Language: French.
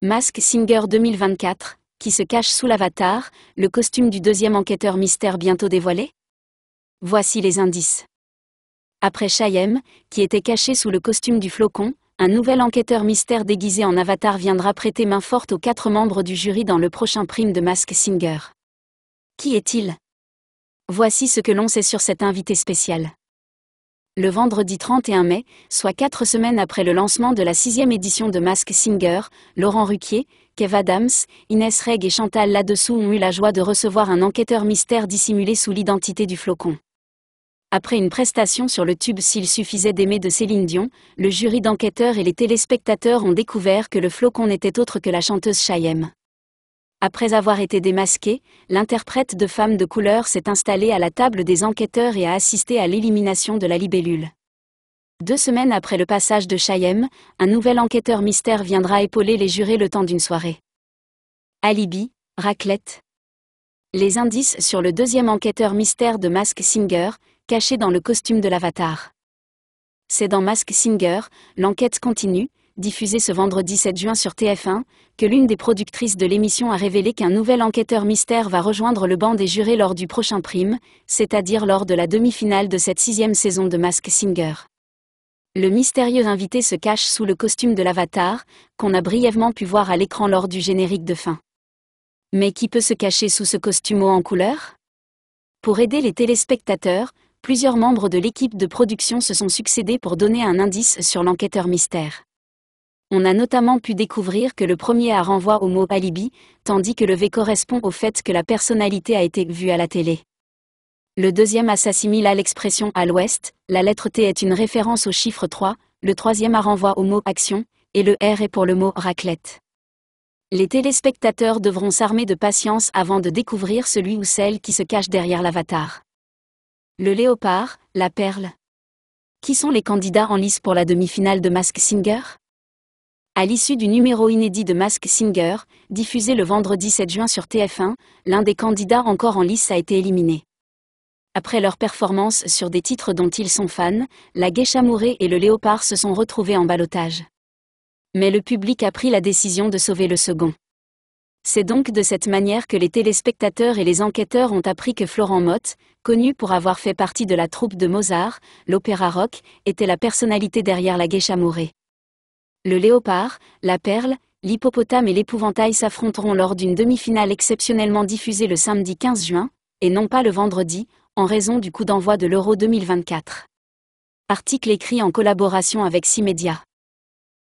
Mask Singer 2024, qui se cache sous l'avatar, le costume du deuxième enquêteur mystère bientôt dévoilé Voici les indices. Après Chayem, qui était caché sous le costume du flocon, un nouvel enquêteur mystère déguisé en avatar viendra prêter main forte aux quatre membres du jury dans le prochain prime de Mask Singer. Qui est-il Voici ce que l'on sait sur cet invité spécial le vendredi 31 mai, soit quatre semaines après le lancement de la sixième édition de Mask Singer, Laurent Ruquier, Kev Adams, Inès Reg et Chantal là ont eu la joie de recevoir un enquêteur mystère dissimulé sous l'identité du flocon. Après une prestation sur le tube S'il suffisait d'aimer de Céline Dion, le jury d'enquêteurs et les téléspectateurs ont découvert que le flocon n'était autre que la chanteuse Chayem. Après avoir été démasqué, l'interprète de femme de couleur s'est installée à la table des enquêteurs et a assisté à l'élimination de la libellule. Deux semaines après le passage de Chayem, un nouvel enquêteur mystère viendra épauler les jurés le temps d'une soirée. Alibi, raclette. Les indices sur le deuxième enquêteur mystère de Mask Singer, caché dans le costume de l'avatar. C'est dans Mask Singer, l'enquête continue, diffusé ce vendredi 7 juin sur TF1, que l'une des productrices de l'émission a révélé qu'un nouvel enquêteur mystère va rejoindre le banc des jurés lors du prochain prime, c'est-à-dire lors de la demi-finale de cette sixième saison de Mask Singer. Le mystérieux invité se cache sous le costume de l'avatar, qu'on a brièvement pu voir à l'écran lors du générique de fin. Mais qui peut se cacher sous ce costume haut en couleur Pour aider les téléspectateurs, plusieurs membres de l'équipe de production se sont succédés pour donner un indice sur l'enquêteur mystère. On a notamment pu découvrir que le premier A renvoi au mot alibi, tandis que le V correspond au fait que la personnalité a été vue à la télé. Le deuxième A s'assimile à l'expression à l'ouest, la lettre T est une référence au chiffre 3, le troisième A renvoi au mot action, et le R est pour le mot raclette. Les téléspectateurs devront s'armer de patience avant de découvrir celui ou celle qui se cache derrière l'avatar. Le léopard, la perle. Qui sont les candidats en lice pour la demi-finale de Mask Singer à l'issue du numéro inédit de Mask Singer, diffusé le vendredi 7 juin sur TF1, l'un des candidats encore en lice a été éliminé. Après leur performance sur des titres dont ils sont fans, la Geisha et le Léopard se sont retrouvés en balotage. Mais le public a pris la décision de sauver le second. C'est donc de cette manière que les téléspectateurs et les enquêteurs ont appris que Florent Mott, connu pour avoir fait partie de la troupe de Mozart, l'opéra rock, était la personnalité derrière la Geisha amourée le léopard, la perle, l'hippopotame et l'épouvantail s'affronteront lors d'une demi-finale exceptionnellement diffusée le samedi 15 juin, et non pas le vendredi, en raison du coup d'envoi de l'Euro 2024. Article écrit en collaboration avec Cimedia.